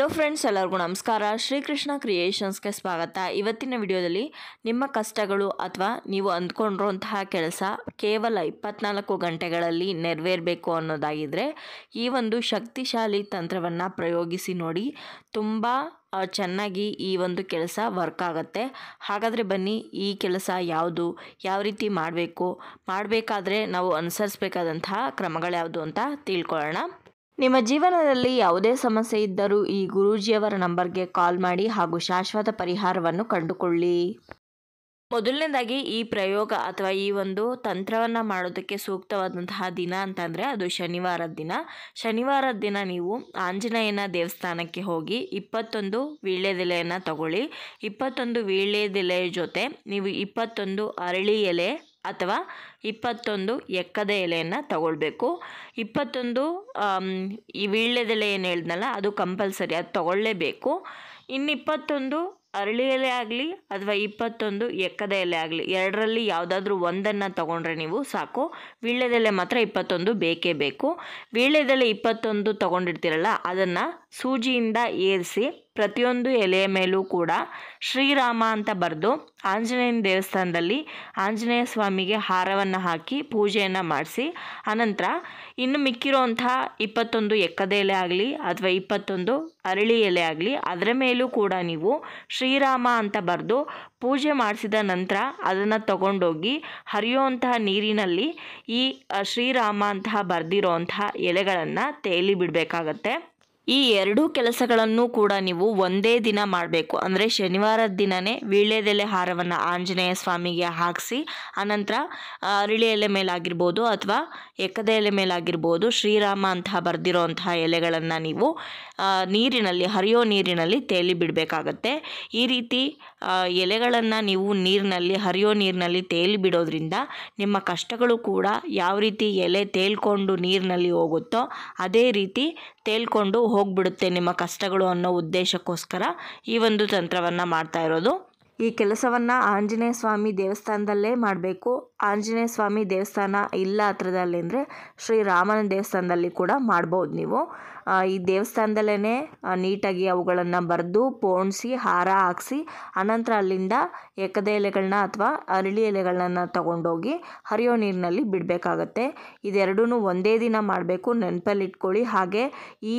hello friends ಎಲ್ಲರಿಗೂ ನಮಸ್ಕಾರ ಶ್ರೀಕೃಷ್ಣ ಕ್ರಿಯೇಷನ್ಸ್ಗೆ ಸ್ವಾಗತ ಇವತ್ತಿನ ವಿಡಿಯೋದಲ್ಲಿ ನಿಮ್ಮ ಕಷ್ಟಗಳು ಅಥವಾ ನೀವು ಅಂದ್ಕೊಂಡಿರೋಂತಹ ಕೆಲಸ ಕೇವಲ ಇಪ್ಪತ್ನಾಲ್ಕು ಗಂಟೆಗಳಲ್ಲಿ ನೆರವೇರಬೇಕು ಅನ್ನೋದಾಗಿದ್ದರೆ ಈ ಒಂದು ಶಕ್ತಿಶಾಲಿ ತಂತ್ರವನ್ನು ಪ್ರಯೋಗಿಸಿ ನೋಡಿ ತುಂಬ ಚೆನ್ನಾಗಿ ಈ ಒಂದು ಕೆಲಸ ವರ್ಕ್ ಆಗುತ್ತೆ ಹಾಗಾದರೆ ಬನ್ನಿ ಈ ಕೆಲಸ ಯಾವುದು ಯಾವ ರೀತಿ ಮಾಡಬೇಕು ಮಾಡಬೇಕಾದ್ರೆ ನಾವು ಅನುಸರಿಸಬೇಕಾದಂತಹ ಯಾವುದು ಅಂತ ತಿಳ್ಕೊಳ್ಳೋಣ ನಿಮ್ಮ ಜೀವನದಲ್ಲಿ ಯಾವುದೇ ಸಮಸ್ಯೆ ಇದ್ದರೂ ಈ ಗುರೂಜಿಯವರ ನಂಬರ್ಗೆ ಕಾಲ್ ಮಾಡಿ ಹಾಗೂ ಶಾಶ್ವತ ಪರಿಹಾರವನ್ನು ಕಂಡುಕೊಳ್ಳಿ ಮೊದಲನೇದಾಗಿ ಈ ಪ್ರಯೋಗ ಅಥವಾ ಈ ಒಂದು ತಂತ್ರವನ್ನು ಮಾಡೋದಕ್ಕೆ ಸೂಕ್ತವಾದಂತಹ ದಿನ ಅಂತಂದರೆ ಅದು ಶನಿವಾರದ ದಿನ ಶನಿವಾರದ ದಿನ ನೀವು ಆಂಜನೇಯನ ದೇವಸ್ಥಾನಕ್ಕೆ ಹೋಗಿ ಇಪ್ಪತ್ತೊಂದು ವೀಳ್ಯದೆಲೆಯನ್ನು ತಗೊಳ್ಳಿ ಇಪ್ಪತ್ತೊಂದು ವೀಳ್ಯದೆಲೆಯ ಜೊತೆ ನೀವು ಇಪ್ಪತ್ತೊಂದು ಅರಳಿ ಎಲೆ ಅಥವಾ ಇಪ್ಪತ್ತೊಂದು ಎಕ್ಕದ ಎಲೆಯನ್ನು ತಗೊಳ್ಬೇಕು ಇಪ್ಪತ್ತೊಂದು ಈ ವೀಳ್ಯದೆಲೆ ಏನು ಹೇಳಿದ್ನಲ್ಲ ಅದು ಕಂಪಲ್ಸರಿ ಅದು ತಗೊಳ್ಳೇಬೇಕು ಇನ್ನು ಇಪ್ಪತ್ತೊಂದು ಅರಳಿಯಲೆ ಆಗಲಿ ಅಥವಾ ಇಪ್ಪತ್ತೊಂದು ಎಲೆ ಆಗಲಿ ಎರಡರಲ್ಲಿ ಯಾವುದಾದ್ರೂ ಒಂದನ್ನು ತಗೊಂಡ್ರೆ ನೀವು ಸಾಕು ವೀಳ್ಯದೆಲೆ ಮಾತ್ರ ಇಪ್ಪತ್ತೊಂದು ಬೇಕೇ ಬೇಕು ವೀಳ್ಯದೆಲೆ ಇಪ್ಪತ್ತೊಂದು ತಗೊಂಡಿರ್ತೀರಲ್ಲ ಅದನ್ನು ಸೂಜಿಯಿಂದ ಏರಿಸಿ ಪ್ರತಿಯೊಂದು ಎಲೆಯ ಮೇಲೂ ಕೂಡ ಶ್ರೀರಾಮ ಅಂತ ಬರೆದು ಆಂಜನೇಯನ ದೇವಸ್ಥಾನದಲ್ಲಿ ಆಂಜನೇಯ ಸ್ವಾಮಿಗೆ ಹಾರವನ್ನು ಹಾಕಿ ಪೂಜೆಯನ್ನು ಮಾಡಿಸಿ ಅನಂತರ ಇನ್ನು ಮಿಕ್ಕಿರೋಂಥ ಇಪ್ಪತ್ತೊಂದು ಎಲೆ ಆಗಲಿ ಅಥವಾ ಇಪ್ಪತ್ತೊಂದು ಅರಳಿ ಎಲೆ ಆಗಲಿ ಅದರ ಮೇಲೂ ಕೂಡ ನೀವು ಶ್ರೀರಾಮ ಅಂತ ಬರೆದು ಪೂಜೆ ಮಾಡಿಸಿದ ನಂತರ ಅದನ್ನು ತಗೊಂಡೋಗಿ ಹರಿಯುವಂತಹ ನೀರಿನಲ್ಲಿ ಈ ಶ್ರೀರಾಮ ಅಂತಹ ಬರೆದಿರೋ ಅಂತಹ ಎಲೆಗಳನ್ನು ತೇಲಿ ಬಿಡಬೇಕಾಗತ್ತೆ ಈ ಎರಡೂ ಕೆಲಸಗಳನ್ನು ಕೂಡ ನೀವು ಒಂದೇ ದಿನ ಮಾಡಬೇಕು ಅಂದರೆ ಶನಿವಾರದ ದಿನವೇ ವೀಳ್ಯದೆಲೆ ಹಾರವನ್ನು ಆಂಜನೇಯ ಸ್ವಾಮಿಗೆ ಹಾಕಿಸಿ ಆನಂತರ ಅರಳಿ ಎಲೆ ಮೇಲಾಗಿರ್ಬೋದು ಅಥವಾ ಎಕ್ಕದ ಎಲೆ ಮೇಲಾಗಿರ್ಬೋದು ಶ್ರೀರಾಮ ಅಂತ ಬರೆದಿರೋ ಅಂತಹ ಎಲೆಗಳನ್ನು ನೀವು ನೀರಿನಲ್ಲಿ ಹರಿಯೋ ನೀರಿನಲ್ಲಿ ತೇಲಿ ಬಿಡಬೇಕಾಗತ್ತೆ ಈ ರೀತಿ ಎಲೆಗಳನ್ನು ನೀವು ನೀರಿನಲ್ಲಿ ಹರಿಯೋ ನೀರಿನಲ್ಲಿ ತೇಲಿ ಬಿಡೋದ್ರಿಂದ ನಿಮ್ಮ ಕಷ್ಟಗಳು ಕೂಡ ಯಾವ ರೀತಿ ಎಲೆ ತೇಲ್ಕೊಂಡು ನೀರಿನಲ್ಲಿ ಹೋಗುತ್ತೋ ಅದೇ ರೀತಿ ತೇಳ್ಕೊಂಡು ಹೋಗ್ಬಿಡುತ್ತೆ ನಿಮ್ಮ ಕಷ್ಟಗಳು ಅನ್ನೋ ಉದ್ದೇಶಕ್ಕೋಸ್ಕರ ಈ ಒಂದು ತಂತ್ರವನ್ನು ಮಾಡ್ತಾ ಇರೋದು ಈ ಕೆಲಸವನ್ನು ಆಂಜನೇಯ ಸ್ವಾಮಿ ದೇವಸ್ಥಾನದಲ್ಲೇ ಮಾಡಬೇಕು ಆಂಜನೇಯ ಸ್ವಾಮಿ ದೇವಸ್ಥಾನ ಇಲ್ಲ ಹತ್ರದಲ್ಲಿ ಅಂದರೆ ಶ್ರೀರಾಮನ ದೇವಸ್ಥಾನದಲ್ಲಿ ಕೂಡ ಮಾಡ್ಬೋದು ನೀವು ಈ ದೇವಸ್ಥಾನದಲ್ಲೇ ನೀಟಾಗಿ ಅವುಗಳನ್ನು ಬರೆದು ಪೋಣಿಸಿ ಹಾರ ಹಾಕಿಸಿ ಅನಂತರ ಅಲ್ಲಿಂದ ಎಕ್ಕದ ಎಲೆಗಳನ್ನ ಅಥವಾ ಅರಳಿ ಎಲೆಗಳನ್ನ ತಗೊಂಡೋಗಿ ಹರಿಯೋ ನೀರಿನಲ್ಲಿ ಬಿಡಬೇಕಾಗತ್ತೆ ಇದೆರಡೂ ಒಂದೇ ದಿನ ಮಾಡಬೇಕು ನೆನಪಲ್ಲಿ ಇಟ್ಕೊಳ್ಳಿ ಹಾಗೆ ಈ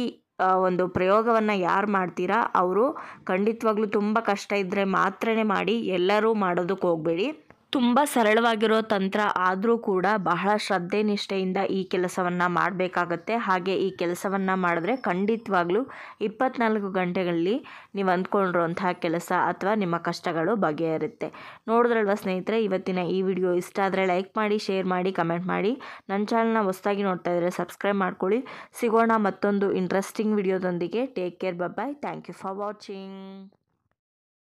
ಒಂದು ಪ್ರಯೋಗವನ್ನು ಯಾರು ಮಾಡ್ತೀರಾ ಅವರು ಖಂಡಿತವಾಗ್ಲೂ ತುಂಬ ಕಷ್ಟ ಇದ್ದರೆ ಮಾತ್ರನೇ ಮಾಡಿ ಎಲ್ಲರೂ ಮಾಡೋದಕ್ಕೆ ಹೋಗಬೇಡಿ ತುಂಬ ಸರಳವಾಗಿರೋ ತಂತ್ರ ಆದರೂ ಕೂಡ ಬಹಳ ಶ್ರದ್ಧೆ ನಿಷ್ಠೆಯಿಂದ ಈ ಕೆಲಸವನ್ನು ಮಾಡಬೇಕಾಗತ್ತೆ ಹಾಗೆ ಈ ಕೆಲಸವನ್ನು ಮಾಡಿದ್ರೆ ಖಂಡಿತವಾಗ್ಲೂ ಇಪ್ಪತ್ನಾಲ್ಕು ಗಂಟೆಗಳಲ್ಲಿ ನೀವು ಅಂದ್ಕೊಂಡಿರೋಂತಹ ಕೆಲಸ ಅಥವಾ ನಿಮ್ಮ ಕಷ್ಟಗಳು ಬಗೆಹರುತ್ತೆ ನೋಡಿದ್ರಲ್ವ ಸ್ನೇಹಿತರೆ ಇವತ್ತಿನ ಈ ವಿಡಿಯೋ ಇಷ್ಟ ಆದರೆ ಲೈಕ್ ಮಾಡಿ ಶೇರ್ ಮಾಡಿ ಕಮೆಂಟ್ ಮಾಡಿ ನನ್ನ ಚಾನಲ್ನ ಹೊಸದಾಗಿ ನೋಡ್ತಾ ಇದ್ದರೆ ಸಬ್ಸ್ಕ್ರೈಬ್ ಮಾಡ್ಕೊಳ್ಳಿ ಸಿಗೋಣ ಮತ್ತೊಂದು ಇಂಟ್ರೆಸ್ಟಿಂಗ್ ವಿಡಿಯೋದೊಂದಿಗೆ take care bye thank you for watching